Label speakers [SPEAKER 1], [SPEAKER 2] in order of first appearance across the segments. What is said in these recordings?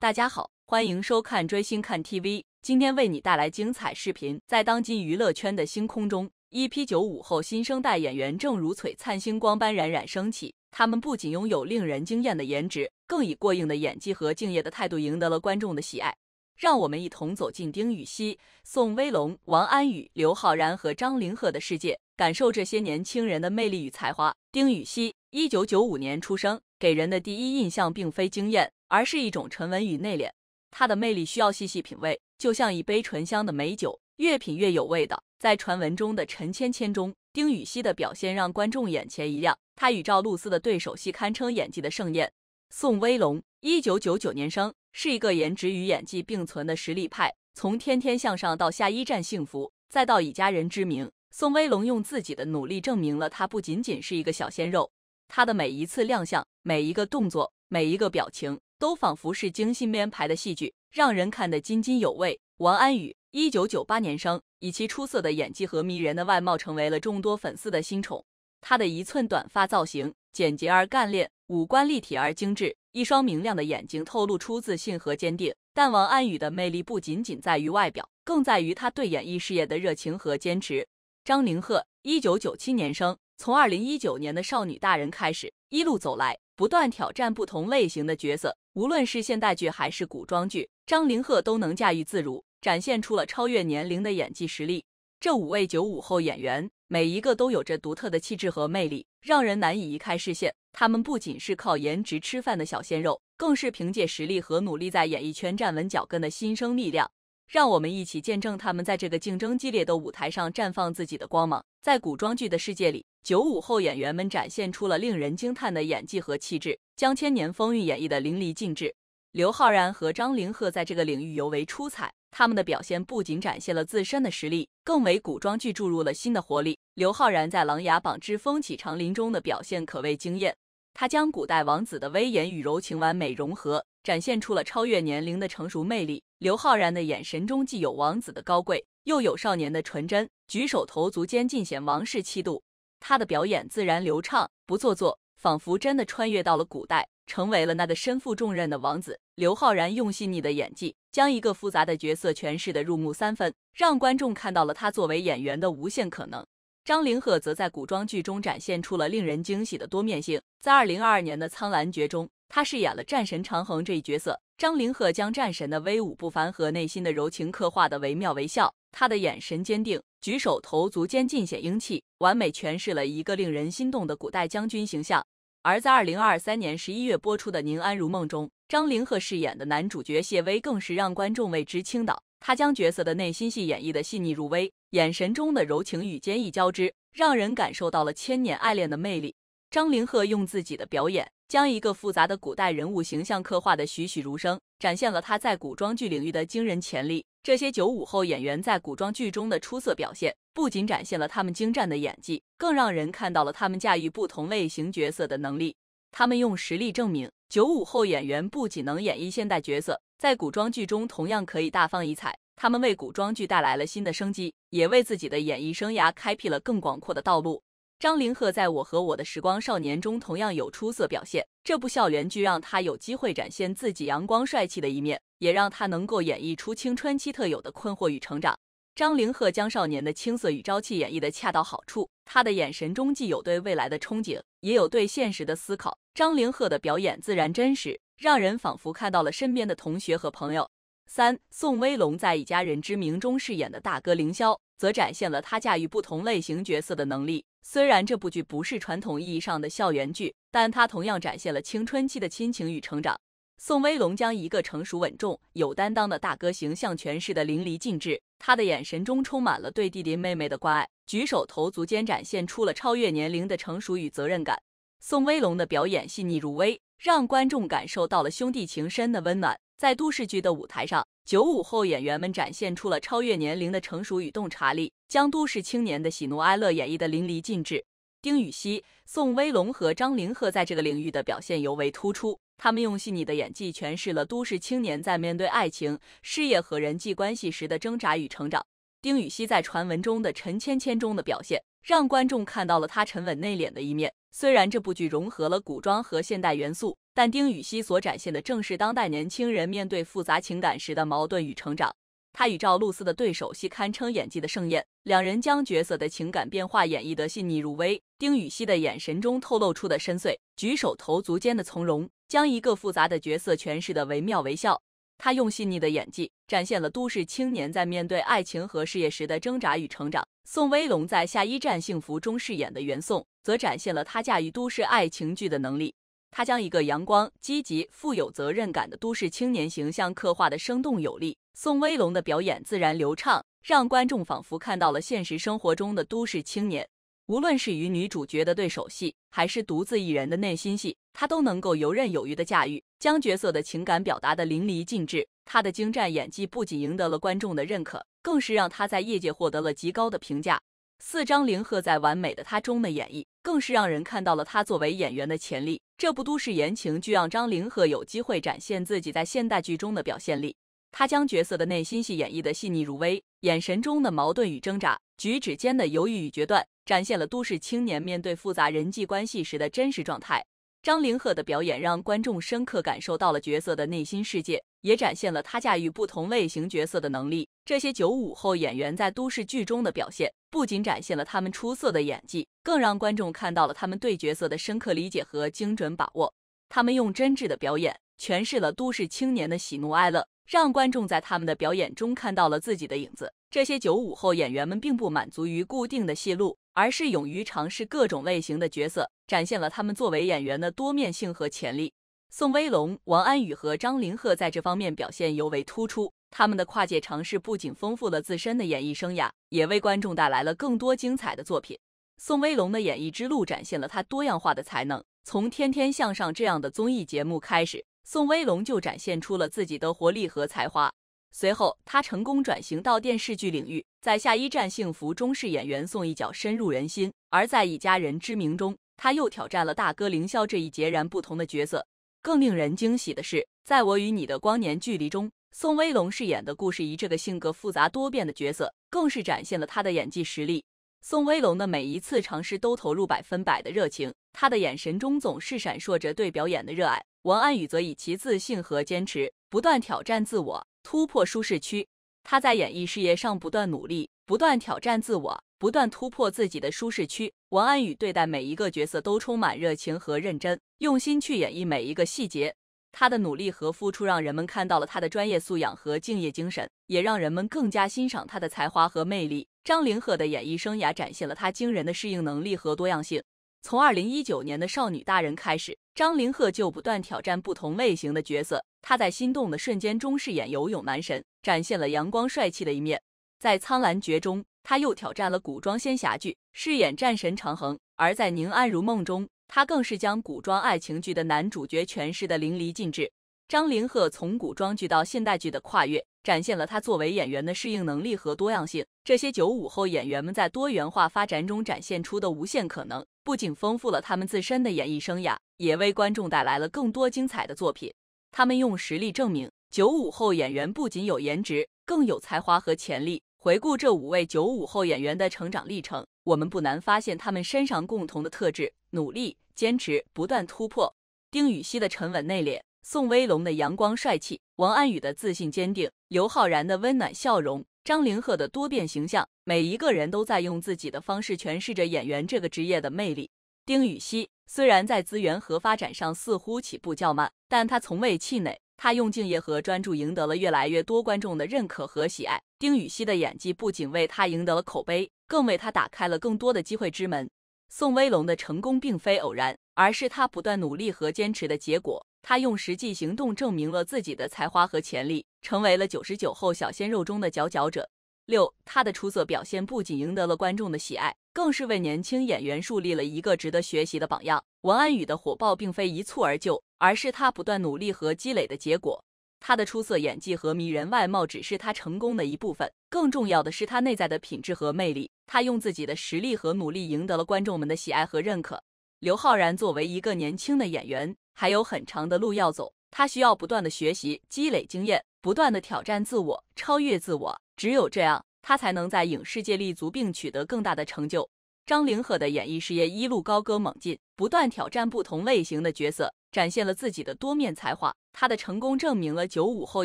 [SPEAKER 1] 大家好，欢迎收看追星看 TV，今天为你带来精彩视频。在当今娱乐圈的星空中，一 p 九五后新生代演员正如璀璨星光般冉冉升起。他们不仅拥有令人惊艳的颜值，更以过硬的演技和敬业的态度赢得了观众的喜爱。让我们一同走进丁禹锡、宋威龙、王安宇、刘昊然和张凌赫的世界，感受这些年轻人的魅力与才华。丁禹锡，一九九五年出生，给人的第一印象并非惊艳。而是一种沉稳与内敛，它的魅力需要细细品味，就像一杯醇香的美酒，越品越有味道。在传闻中的陈芊芊中，丁禹锡的表现让观众眼前一亮，他与赵露思的对手戏堪称演技的盛宴。宋威龙，一九九九年生，是一个颜值与演技并存的实力派。从《天天向上》到《下一站幸福》，再到《以家人之名》，宋威龙用自己的努力证明了他不仅仅是一个小鲜肉，他的每一次亮相，每一个动作，每一个表情。都仿佛是精心编排的戏剧，让人看得津津有味。王安宇，一九九八年生，以其出色的演技和迷人的外貌，成为了众多粉丝的新宠。他的一寸短发造型简洁而干练，五官立体而精致，一双明亮的眼睛透露出自信和坚定。但王安宇的魅力不仅仅在于外表，更在于他对演艺事业的热情和坚持。张凌赫，一九九七年生。从二零一九年的《少女大人》开始，一路走来，不断挑战不同类型的角色，无论是现代剧还是古装剧，张凌赫都能驾驭自如，展现出了超越年龄的演技实力。这五位九五后演员，每一个都有着独特的气质和魅力，让人难以移开视线。他们不仅是靠颜值吃饭的小鲜肉，更是凭借实力和努力在演艺圈站稳脚跟的新生力量。让我们一起见证他们在这个竞争激烈的舞台上绽放自己的光芒，在古装剧的世界里。九五后演员们展现出了令人惊叹的演技和气质，将千年风韵演绎得淋漓尽致。刘昊然和张凌赫在这个领域尤为出彩，他们的表现不仅展现了自身的实力，更为古装剧注入了新的活力。刘昊然在《琅琊榜之风起长林》中的表现可谓惊艳，他将古代王子的威严与柔情完美融合，展现出了超越年龄的成熟魅力。刘昊然的眼神中既有王子的高贵，又有少年的纯真，举手投足间尽显王室气度。他的表演自然流畅，不做作，仿佛真的穿越到了古代，成为了那个身负重任的王子。刘昊然用细腻的演技，将一个复杂的角色诠释的入木三分，让观众看到了他作为演员的无限可能。张凌赫则在古装剧中展现出了令人惊喜的多面性。在二零二二年的《苍兰诀》中，他饰演了战神长珩这一角色。张凌赫将战神的威武不凡和内心的柔情刻画的惟妙惟肖。他的眼神坚定，举手投足间尽显英气，完美诠释了一个令人心动的古代将军形象。而在2023年11月播出的《宁安如梦》中，张凌赫饰演的男主角谢威更是让观众为之倾倒。他将角色的内心戏演绎的细腻入微，眼神中的柔情与坚毅交织，让人感受到了千年爱恋的魅力。张凌赫用自己的表演，将一个复杂的古代人物形象刻画的栩栩如生，展现了他在古装剧领域的惊人潜力。这些九五后演员在古装剧中的出色表现，不仅展现了他们精湛的演技，更让人看到了他们驾驭不同类型角色的能力。他们用实力证明，九五后演员不仅能演绎现代角色，在古装剧中同样可以大放异彩。他们为古装剧带来了新的生机，也为自己的演艺生涯开辟了更广阔的道路。张凌赫在我和我的时光少年中同样有出色表现，这部校园剧让他有机会展现自己阳光帅气的一面。也让他能够演绎出青春期特有的困惑与成长。张凌赫将少年的青涩与朝气演绎得恰到好处，他的眼神中既有对未来的憧憬，也有对现实的思考。张凌赫的表演自然真实，让人仿佛看到了身边的同学和朋友。三，宋威龙在《以家人之名》中饰演的大哥凌霄，则展现了他驾驭不同类型角色的能力。虽然这部剧不是传统意义上的校园剧，但他同样展现了青春期的亲情与成长。宋威龙将一个成熟稳重、有担当的大哥形象诠释的淋漓尽致，他的眼神中充满了对弟弟妹妹的关爱，举手投足间展现出了超越年龄的成熟与责任感。宋威龙的表演细腻入微，让观众感受到了兄弟情深的温暖。在都市剧的舞台上，九五后演员们展现出了超越年龄的成熟与洞察力，将都市青年的喜怒哀乐演绎的淋漓尽致。丁禹锡、宋威龙和张凌赫在这个领域的表现尤为突出。他们用细腻的演技诠释了都市青年在面对爱情、事业和人际关系时的挣扎与成长。丁禹锡在《传闻中的陈芊芊》中的表现，让观众看到了他沉稳内敛的一面。虽然这部剧融合了古装和现代元素，但丁禹锡所展现的正是当代年轻人面对复杂情感时的矛盾与成长。他与赵露思的对手戏堪称演技的盛宴，两人将角色的情感变化演绎得细腻入微。丁禹锡的眼神中透露出的深邃，举手投足间的从容。将一个复杂的角色诠释得惟妙惟肖。他用细腻的演技，展现了都市青年在面对爱情和事业时的挣扎与成长。宋威龙在《下一站幸福》中饰演的袁宋，则展现了他驾驭都市爱情剧的能力。他将一个阳光、积极、富有责任感的都市青年形象刻画得生动有力。宋威龙的表演自然流畅，让观众仿佛看到了现实生活中的都市青年。无论是与女主角的对手戏，还是独自一人的内心戏，他都能够游刃有余的驾驭，将角色的情感表达得淋漓尽致。他的精湛演技不仅赢得了观众的认可，更是让他在业界获得了极高的评价。四张凌赫在《完美的他》中的演绎，更是让人看到了他作为演员的潜力。这部都市言情剧让张凌赫有机会展现自己在现代剧中的表现力。他将角色的内心戏演绎的细腻入微，眼神中的矛盾与挣扎，举止间的犹豫与决断，展现了都市青年面对复杂人际关系时的真实状态。张凌赫的表演让观众深刻感受到了角色的内心世界，也展现了他驾驭不同类型角色的能力。这些九五后演员在都市剧中的表现，不仅展现了他们出色的演技，更让观众看到了他们对角色的深刻理解和精准把握。他们用真挚的表演诠释了都市青年的喜怒哀乐。让观众在他们的表演中看到了自己的影子。这些九五后演员们并不满足于固定的戏路，而是勇于尝试各种类型的角色，展现了他们作为演员的多面性和潜力。宋威龙、王安宇和张凌赫在这方面表现尤为突出。他们的跨界尝试不仅丰富了自身的演艺生涯，也为观众带来了更多精彩的作品。宋威龙的演艺之路展现了他多样化的才能，从《天天向上》这样的综艺节目开始。宋威龙就展现出了自己的活力和才华。随后，他成功转型到电视剧领域，在下一站幸福中饰演员宋一角深入人心；而在一家人之名中，他又挑战了大哥凌霄这一截然不同的角色。更令人惊喜的是，在我与你的光年距离中，宋威龙饰演的故事仪这个性格复杂多变的角色，更是展现了他的演技实力。宋威龙的每一次尝试都投入百分百的热情，他的眼神中总是闪烁着对表演的热爱。王安宇则以其自信和坚持，不断挑战自我，突破舒适区。他在演艺事业上不断努力，不断挑战自我，不断突破自己的舒适区。王安宇对待每一个角色都充满热情和认真，用心去演绎每一个细节。他的努力和付出让人们看到了他的专业素养和敬业精神，也让人们更加欣赏他的才华和魅力。张凌赫的演艺生涯展现了他惊人的适应能力和多样性。从二零一九年的《少女大人》开始，张凌赫就不断挑战不同类型的角色。他在《心动的瞬间》中饰演游泳男神，展现了阳光帅气的一面；在《苍兰诀》中，他又挑战了古装仙侠剧，饰演战神长珩；而在《宁安如梦》中，他更是将古装爱情剧的男主角诠释得淋漓尽致。张凌赫从古装剧到现代剧的跨越，展现了他作为演员的适应能力和多样性。这些九五后演员们在多元化发展中展现出的无限可能，不仅丰富了他们自身的演艺生涯，也为观众带来了更多精彩的作品。他们用实力证明，九五后演员不仅有颜值，更有才华和潜力。回顾这五位九五后演员的成长历程。我们不难发现，他们身上共同的特质：努力、坚持、不断突破。丁禹锡的沉稳内敛，宋威龙的阳光帅气，王安宇的自信坚定，刘昊然的温暖笑容，张凌赫的多变形象，每一个人都在用自己的方式诠释着演员这个职业的魅力。丁禹锡虽然在资源和发展上似乎起步较慢，但他从未气馁。他用敬业和专注赢得了越来越多观众的认可和喜爱。丁禹锡的演技不仅为他赢得了口碑，更为他打开了更多的机会之门。宋威龙的成功并非偶然，而是他不断努力和坚持的结果。他用实际行动证明了自己的才华和潜力，成为了九十九后小鲜肉中的佼佼者。六，他的出色表现不仅赢得了观众的喜爱，更是为年轻演员树立了一个值得学习的榜样。王安宇的火爆并非一蹴而就，而是他不断努力和积累的结果。他的出色演技和迷人外貌只是他成功的一部分，更重要的是他内在的品质和魅力。他用自己的实力和努力赢得了观众们的喜爱和认可。刘昊然作为一个年轻的演员，还有很长的路要走，他需要不断的学习、积累经验，不断的挑战自我，超越自我。只有这样，他才能在影视界立足并取得更大的成就。张凌赫的演艺事业一路高歌猛进，不断挑战不同类型的角色，展现了自己的多面才华。他的成功证明了九五后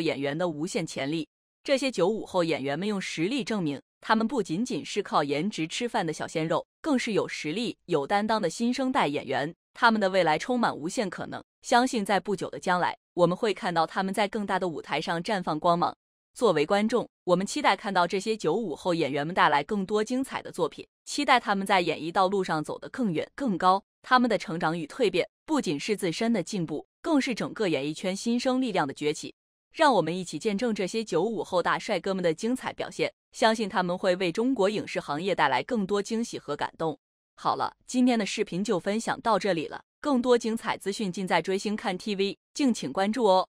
[SPEAKER 1] 演员的无限潜力。这些九五后演员们用实力证明，他们不仅仅是靠颜值吃饭的小鲜肉，更是有实力、有担当的新生代演员。他们的未来充满无限可能，相信在不久的将来，我们会看到他们在更大的舞台上绽放光芒。作为观众，我们期待看到这些九五后演员们带来更多精彩的作品，期待他们在演艺道路上走得更远更高。他们的成长与蜕变，不仅是自身的进步，更是整个演艺圈新生力量的崛起。让我们一起见证这些九五后大帅哥们的精彩表现，相信他们会为中国影视行业带来更多惊喜和感动。好了，今天的视频就分享到这里了，更多精彩资讯尽在追星看 TV，敬请关注哦。